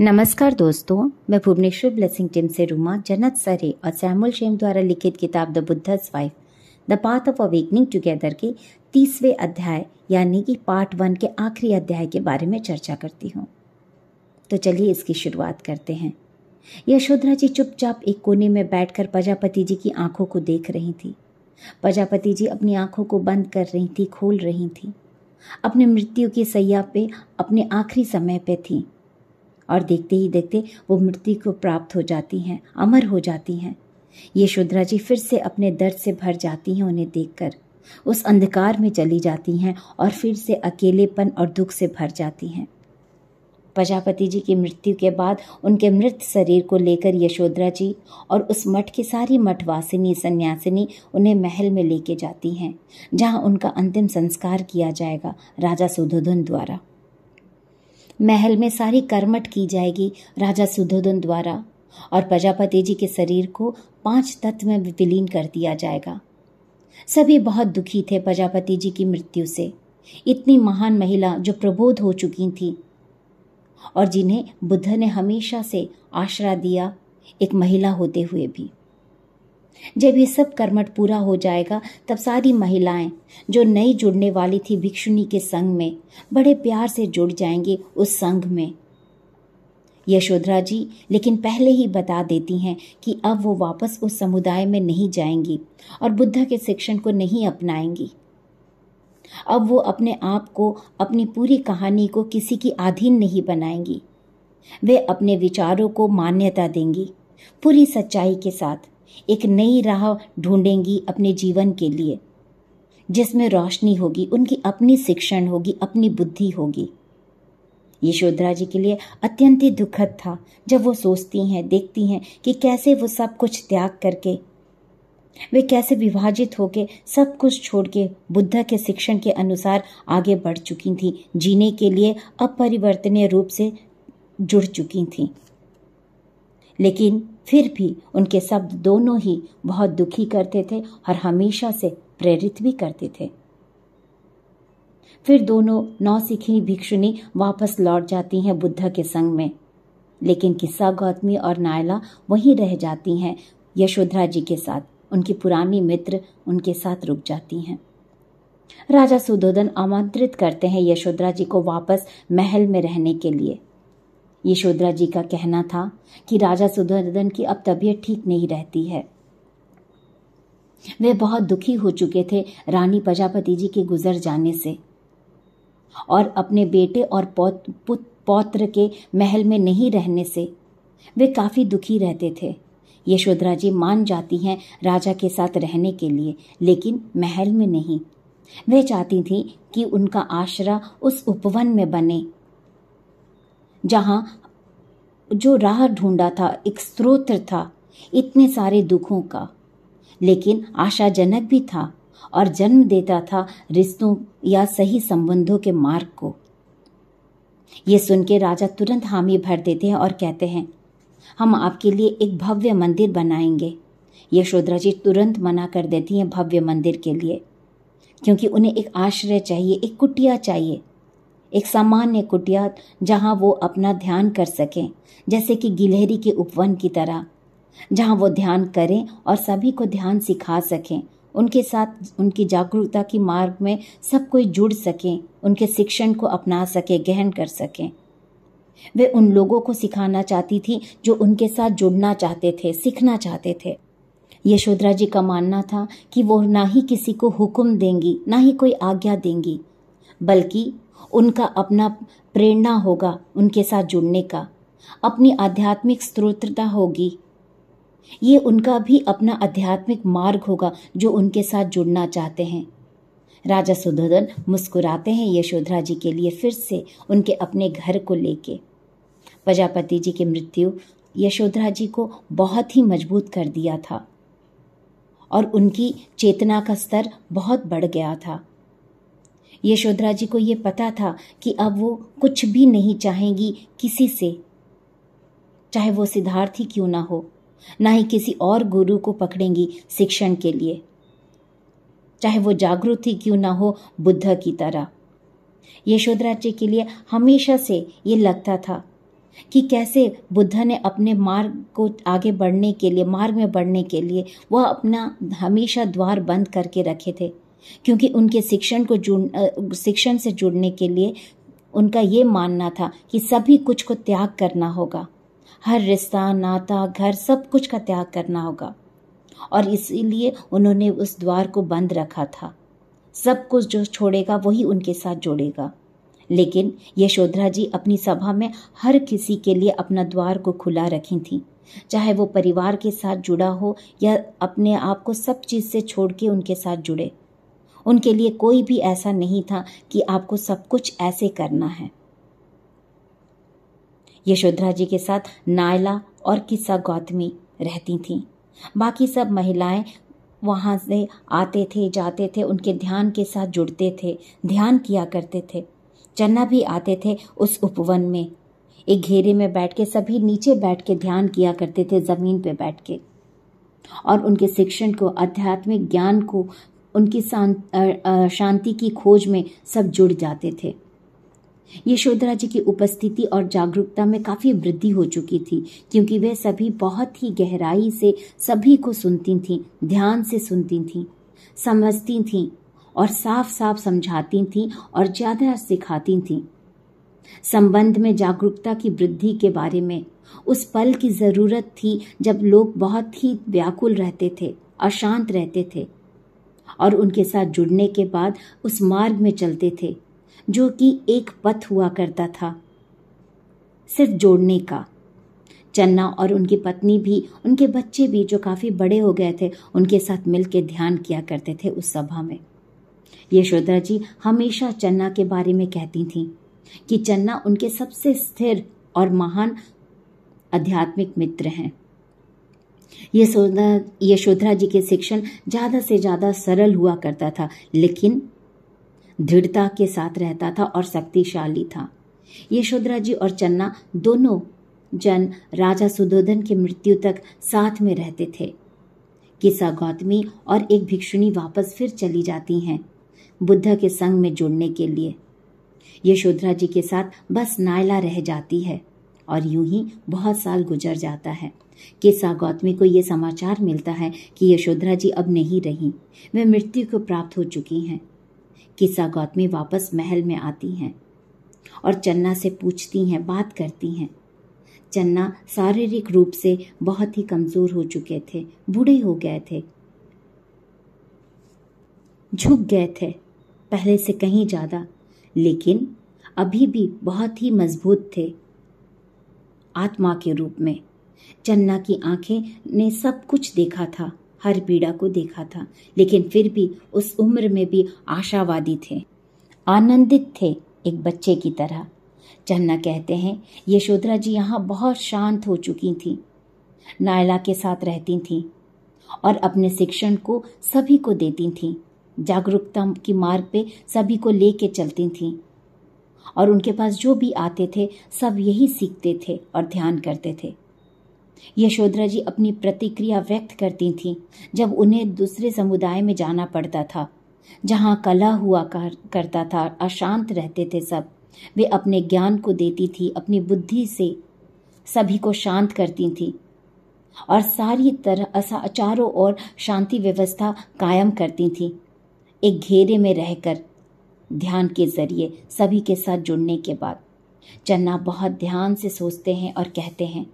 नमस्कार दोस्तों मैं भुवनेश्वर ब्लेसिंग टीम से रूमा जनत सरे और सैमुअल शेम द्वारा लिखित किताब the Buddha's wife the path of awakening together के तीसवें अध्याय यानी कि पार्ट वन के आखिरी अध्याय के बारे में चर्चा करती हूँ तो चलिए इसकी शुरुआत करते हैं यशोधरा जी चुपचाप एक कोने में बैठकर प्रजापति जी की आंखों को देख रही थी प्रजापति जी अपनी आंखों को बंद कर रही थी खोल रही थी अपने मृत्यु की सैया पे अपने आखिरी समय पे थी और देखते ही देखते वो मृत्यु को प्राप्त हो जाती हैं अमर हो जाती हैं ये शुद्रा जी फिर से अपने दर्द से भर जाती हैं उन्हें देखकर उस अंधकार में चली जाती हैं और फिर से अकेलेपन और दुख से भर जाती हैं प्रजापति जी की मृत्यु के बाद उनके मृत शरीर को लेकर यशोधरा जी और उस मठ की सारी मठवासिनी सन्यासिनी उन्हें महल में लेके जाती हैं जहां उनका अंतिम संस्कार किया जाएगा राजा सुधोधन द्वारा महल में सारी कर्मठ की जाएगी राजा सुधोधन द्वारा और प्रजापति जी के शरीर को पांच तत्व में विलीन कर दिया जाएगा सभी बहुत दुखी थे प्रजापति जी की मृत्यु से इतनी महान महिला जो प्रबोध हो चुकी थी और जिन्हें बुद्ध ने हमेशा से आश्रा दिया एक महिला होते हुए भी जब ये सब कर्मठ पूरा हो जाएगा तब सारी महिलाएं जो नई जुड़ने वाली थी भिक्षुनी के संग में बड़े प्यार से जुड़ जाएंगी उस संघ में यशोधरा जी लेकिन पहले ही बता देती हैं कि अब वो वापस उस समुदाय में नहीं जाएंगी और बुद्धा के शिक्षण को नहीं अपनाएंगी अब वो अपने आप को अपनी पूरी कहानी को किसी की अधीन नहीं बनाएंगी वे अपने विचारों को मान्यता देंगी पूरी सच्चाई के साथ एक नई राह ढूंढेंगी अपने जीवन के लिए जिसमें रोशनी होगी उनकी अपनी शिक्षण होगी अपनी बुद्धि होगी यशोधरा जी के लिए अत्यंत ही दुखद था जब वो सोचती हैं देखती हैं कि कैसे वो सब कुछ त्याग करके वे कैसे विभाजित होके सब कुछ छोड़ के बुद्ध के शिक्षण के अनुसार आगे बढ़ चुकी थी जीने के लिए अपरिवर्तनीय रूप से जुड़ चुकी थी लेकिन फिर भी उनके शब्द दोनों ही बहुत दुखी करते थे और हमेशा से प्रेरित भी करते थे फिर दोनों नौ सिखी भिक्षुनी वापस लौट जाती हैं बुद्ध के संग में लेकिन किस्सा गौतमी और नायला वहीं रह जाती हैं यशोधरा जी के साथ उनकी पुरानी मित्र उनके साथ रुक जाती हैं राजा सुदोधन आमंत्रित करते हैं यशोधरा जी को वापस महल में रहने के लिए यशोधरा जी का कहना था कि राजा सुधोधन की अब तबीयत ठीक नहीं रहती है वे बहुत दुखी हो चुके थे रानी प्रजापति जी के गुजर जाने से और अपने बेटे और पौत्र के महल में नहीं रहने से वे काफी दुखी रहते थे यशोधरा जी मान जाती हैं राजा के साथ रहने के लिए लेकिन महल में नहीं वे चाहती थी कि उनका आश्रय उस उपवन में बने जहाँ जो राह ढूंढा था एक स्रोत था इतने सारे दुखों का लेकिन आशाजनक भी था और जन्म देता था रिश्तों या सही संबंधों के मार्ग को ये सुन के राजा तुरंत हामी भर देते हैं और कहते हैं हम आपके लिए एक भव्य मंदिर बनाएंगे यशोधरा जी तुरंत मना कर देती हैं भव्य मंदिर के लिए क्योंकि उन्हें एक आश्रय चाहिए एक कुटिया चाहिए एक सामान्य कुटिया जहां वो अपना ध्यान कर सकें जैसे कि गिलहरी के उपवन की तरह जहां वो ध्यान करें और सभी को ध्यान सिखा सकें उनके साथ उनकी जागरूकता की मार्ग में सब कोई जुड़ सकें उनके शिक्षण को अपना सके गहन कर सकें वे उन लोगों को सिखाना चाहती थी जो उनके साथ जुड़ना चाहते थे सीखना चाहते थे यशोधरा जी का मानना था कि वो ना ही किसी को हुक्म देंगी ना ही कोई आज्ञा देंगी बल्कि उनका अपना प्रेरणा होगा उनके साथ जुड़ने का अपनी आध्यात्मिक स्त्रोत्रता होगी ये उनका भी अपना आध्यात्मिक मार्ग होगा जो उनके साथ जुड़ना चाहते हैं राजा सुधोधन मुस्कुराते हैं यशोधरा जी के लिए फिर से उनके अपने घर को लेके प्रजापति जी की मृत्यु यशोधरा जी को बहुत ही मजबूत कर दिया था और उनकी चेतना का स्तर बहुत बढ़ गया था यशोधरा जी को यह पता था कि अब वो कुछ भी नहीं चाहेंगी किसी से चाहे वो सिद्धार्थ ही क्यों ना हो ना ही किसी और गुरु को पकड़ेंगी शिक्षण के लिए चाहे वो जागरूक ही क्यों ना हो बुद्ध की तरह यशोधरा जी के लिए हमेशा से ये लगता था कि कैसे बुद्ध ने अपने मार्ग को आगे बढ़ने के लिए मार्ग में बढ़ने के लिए वह अपना हमेशा द्वार बंद करके रखे थे क्योंकि उनके शिक्षण को जुड़ शिक्षण से जुड़ने के लिए उनका ये मानना था कि सभी कुछ को त्याग करना होगा हर रिश्ता नाता घर सब कुछ का त्याग करना होगा और इसीलिए उन्होंने उस द्वार को बंद रखा था सब कुछ जो छोड़ेगा वही उनके साथ जोड़ेगा लेकिन यशोधरा जी अपनी सभा में हर किसी के लिए अपना द्वार को खुला रखी थी चाहे वो परिवार के साथ जुड़ा हो या अपने आप को सब चीज़ से छोड़ के उनके साथ जुड़े उनके लिए कोई भी ऐसा नहीं था कि आपको सब कुछ ऐसे करना है यशोधरा जी के साथ नायला और किस्सा गौतमी रहती थीं बाकी सब महिलाएं वहां से आते थे जाते थे उनके ध्यान के साथ जुड़ते थे ध्यान किया करते थे चन्ना भी आते थे उस उपवन में एक घेरे में बैठ के सभी नीचे बैठ के ध्यान किया करते थे ज़मीन पे बैठ के और उनके शिक्षण को आध्यात्मिक ज्ञान को उनकी शांति की खोज में सब जुड़ जाते थे यशोधरा जी की उपस्थिति और जागरूकता में काफ़ी वृद्धि हो चुकी थी क्योंकि वे सभी बहुत ही गहराई से सभी को सुनती थीं ध्यान से सुनती थीं समझती थीं और साफ साफ समझाती थीं और ज़्यादा सिखाती थीं संबंध में जागरूकता की वृद्धि के बारे में उस पल की ज़रूरत थी जब लोग बहुत ही व्याकुल रहते थे अशांत रहते थे और उनके साथ जुड़ने के बाद उस मार्ग में चलते थे जो कि एक पथ हुआ करता था सिर्फ जोड़ने का चन्ना और उनकी पत्नी भी उनके बच्चे भी जो काफ़ी बड़े हो गए थे उनके साथ मिलकर ध्यान किया करते थे उस सभा में यशोदा जी हमेशा चन्ना के बारे में कहती थी कि चन्ना उनके सबसे स्थिर और महान आध्यात्मिक मित्र हैं यशोदा यशोधरा जी के शिक्षण ज़्यादा से ज़्यादा सरल हुआ करता था लेकिन दृढ़ता के साथ रहता था और शक्तिशाली था यशोधरा जी और चन्ना दोनों जन राजा सुदोधन की मृत्यु तक साथ में रहते थे किसा गौतमी और एक भिक्षुणी वापस फिर चली जाती हैं बुद्ध के संग में जुड़ने के लिए यशोधरा जी के साथ बस नायला रह जाती है और यूं ही बहुत साल गुजर जाता है केसा गौतमी को ये समाचार मिलता है कि यशोधरा जी अब नहीं रही वे मृत्यु को प्राप्त हो चुकी हैं केसा गौतमी वापस महल में आती हैं और चन्ना से पूछती हैं बात करती हैं चन्ना शारीरिक रूप से बहुत ही कमज़ोर हो चुके थे बूढ़े हो गए थे झुक गए थे पहले से कहीं ज़्यादा लेकिन अभी भी बहुत ही मजबूत थे आत्मा के रूप में चन्ना की आंखें ने सब कुछ देखा था हर पीड़ा को देखा था लेकिन फिर भी उस उम्र में भी आशावादी थे आनंदित थे एक बच्चे की तरह चन्ना कहते हैं यशोधरा जी यहाँ बहुत शांत हो चुकी थी नायला के साथ रहती थी और अपने शिक्षण को सभी को देती थी जागरूकता की मार्ग पे सभी को लेके चलती थीं और उनके पास जो भी आते थे सब यही सीखते थे और ध्यान करते थे यशोधरा जी अपनी प्रतिक्रिया व्यक्त करती थीं जब उन्हें दूसरे समुदाय में जाना पड़ता था जहाँ कला हुआ कर, करता था अशांत रहते थे सब वे अपने ज्ञान को देती थी अपनी बुद्धि से सभी को शांत करती थी और सारी तरह चारों ओर शांति व्यवस्था कायम करती थी एक घेरे में रहकर ध्यान के जरिए सभी के साथ जुड़ने के बाद चन्ना बहुत ध्यान से सोचते हैं और कहते हैं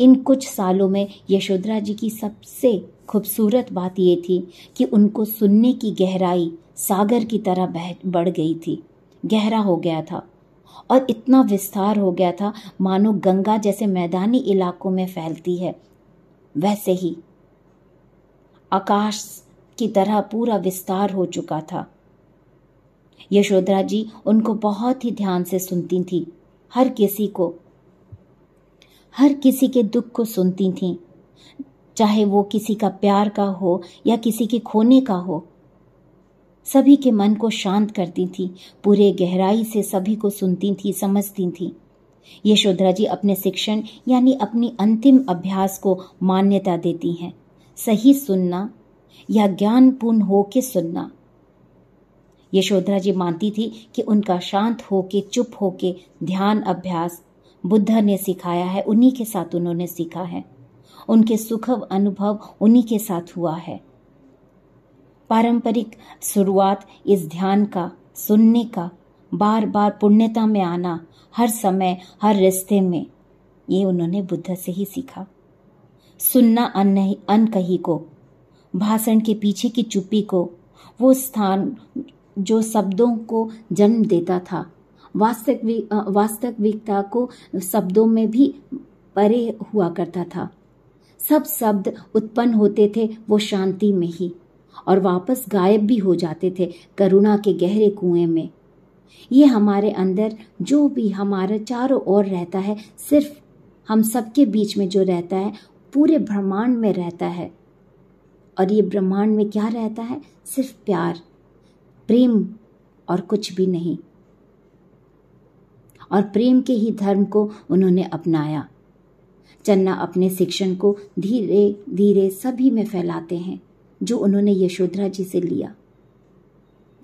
इन कुछ सालों में यशोधरा जी की सबसे खूबसूरत बात यह थी कि उनको सुनने की गहराई सागर की तरह बह बढ़ गई थी गहरा हो गया था और इतना विस्तार हो गया था मानो गंगा जैसे मैदानी इलाकों में फैलती है वैसे ही आकाश की तरह पूरा विस्तार हो चुका था यशोधरा जी उनको बहुत ही ध्यान से सुनती थी हर किसी को हर किसी के दुख को सुनती थी चाहे वो किसी का प्यार का हो या किसी के खोने का हो सभी के मन को शांत करती थी पूरे गहराई से सभी को सुनती थी समझती थी यशोधरा जी अपने शिक्षण यानी अपनी अंतिम अभ्यास को मान्यता देती हैं सही सुनना या ज्ञानपूर्ण हो के सुनना यशोधरा जी मानती थी कि उनका शांत होके चुप होके ध्यान अभ्यास बुद्ध ने सिखाया है उन्हीं के साथ उन्होंने सीखा है उनके सुखव अनुभव उन्हीं के साथ हुआ है पारंपरिक शुरुआत इस ध्यान का सुनने का बार बार पुण्यता में आना हर समय हर रिश्ते में ये उन्होंने बुद्ध से ही सीखा सुनना अन अनकही को भाषण के पीछे की चुप्पी को वो स्थान जो शब्दों को जन्म देता था वास्तविक वास्तविकता को शब्दों में भी परे हुआ करता था सब शब्द उत्पन्न होते थे वो शांति में ही और वापस गायब भी हो जाते थे करुणा के गहरे कुएं में ये हमारे अंदर जो भी हमारा चारों ओर रहता है सिर्फ हम सबके बीच में जो रहता है पूरे ब्रह्मांड में रहता है और ये ब्रह्मांड में क्या रहता है सिर्फ प्यार प्रेम और कुछ भी नहीं और प्रेम के ही धर्म को उन्होंने अपनाया चन्ना अपने शिक्षण को धीरे धीरे सभी में फैलाते हैं जो उन्होंने यशोधरा जी से लिया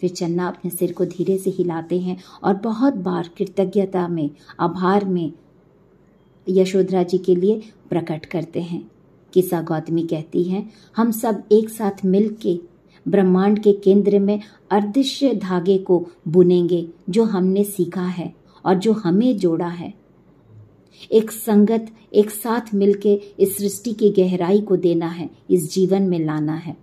फिर चन्ना अपने सिर को धीरे से हिलाते हैं और बहुत बार कृतज्ञता में आभार में यशोधरा जी के लिए प्रकट करते हैं किसा गौतमी कहती हैं हम सब एक साथ मिल के ब्रह्मांड के केंद्र में अर्दृश्य धागे को बुनेंगे जो हमने सीखा है और जो हमें जोड़ा है एक संगत एक साथ मिलके इस सृष्टि की गहराई को देना है इस जीवन में लाना है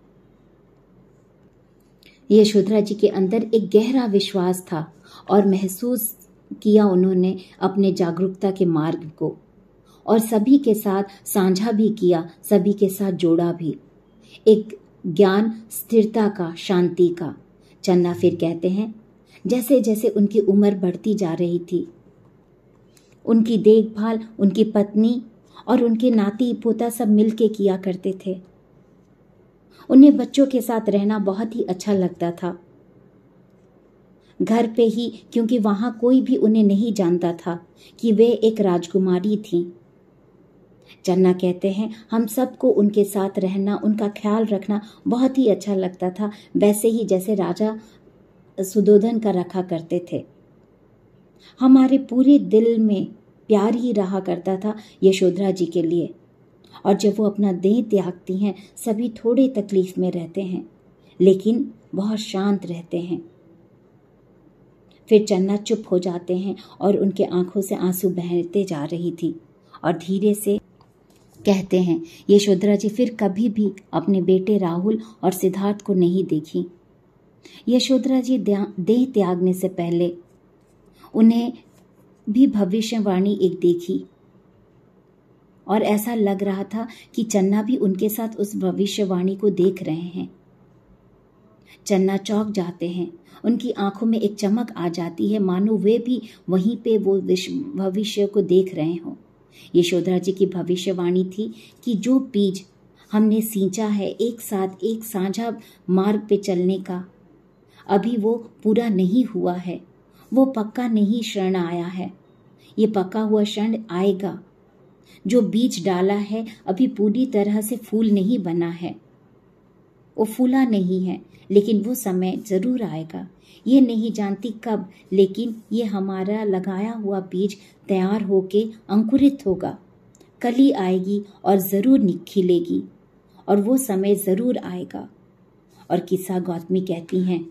यशोधरा जी के अंदर एक गहरा विश्वास था और महसूस किया उन्होंने अपने जागरूकता के मार्ग को और सभी के साथ साझा भी किया सभी के साथ जोड़ा भी एक ज्ञान स्थिरता का शांति का चन्ना फिर कहते हैं जैसे जैसे उनकी उम्र बढ़ती जा रही थी उनकी देखभाल उनकी पत्नी और उनके नाती पोता सब मिलके किया करते थे उन्हें बच्चों के साथ रहना बहुत ही अच्छा लगता था घर पे ही क्योंकि वहां कोई भी उन्हें नहीं जानता था कि वे एक राजकुमारी थीं चन्ना कहते हैं हम सबको उनके साथ रहना उनका ख्याल रखना बहुत ही अच्छा लगता था वैसे ही जैसे राजा सुदोधन का रखा करते थे हमारे पूरे दिल में प्यार ही रहा करता था यशोधरा जी के लिए और जब वो अपना देह त्यागती हैं सभी थोड़े तकलीफ में रहते हैं लेकिन बहुत शांत रहते हैं फिर चन्ना चुप हो जाते हैं और उनके आंखों से आंसू बहते जा रही थी और धीरे से कहते हैं यशोधरा जी फिर कभी भी अपने बेटे राहुल और सिद्धार्थ को नहीं देखी यशोधरा जी देह त्यागने से पहले उन्हें भी भविष्यवाणी एक देखी और ऐसा लग रहा था कि चन्ना भी उनके साथ उस भविष्यवाणी को देख रहे हैं चन्ना चौक जाते हैं उनकी आंखों में एक चमक आ जाती है मानो वे भी वहीं पे वो भविष्य को देख रहे हों यशोधरा जी की भविष्यवाणी थी कि जो बीज हमने सींचा है एक साथ एक साझा मार्ग पे चलने का अभी वो पूरा नहीं हुआ है वो पक्का नहीं क्षण आया है ये पक्का हुआ क्षण आएगा जो बीज डाला है अभी पूरी तरह से फूल नहीं बना है वो फूला नहीं है लेकिन वो समय जरूर आएगा ये नहीं जानती कब लेकिन ये हमारा लगाया हुआ बीज तैयार होके अंकुरित होगा कली आएगी और ज़रूर निखिलेगी और वो समय ज़रूर आएगा और किस्सा गौतमी कहती हैं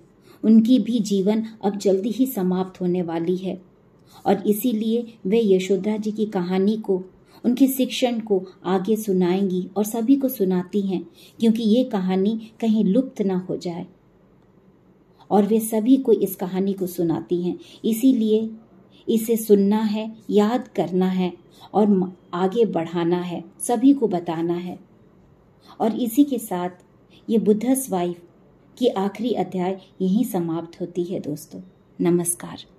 उनकी भी जीवन अब जल्दी ही समाप्त होने वाली है और इसीलिए वे यशोदा जी की कहानी को उनके शिक्षण को आगे सुनाएंगी और सभी को सुनाती हैं क्योंकि ये कहानी कहीं लुप्त ना हो जाए और वे सभी को इस कहानी को सुनाती हैं इसीलिए इसे सुनना है याद करना है और आगे बढ़ाना है सभी को बताना है और इसी के साथ ये बुद्धस वाइफ की आखिरी अध्याय यहीं समाप्त होती है दोस्तों नमस्कार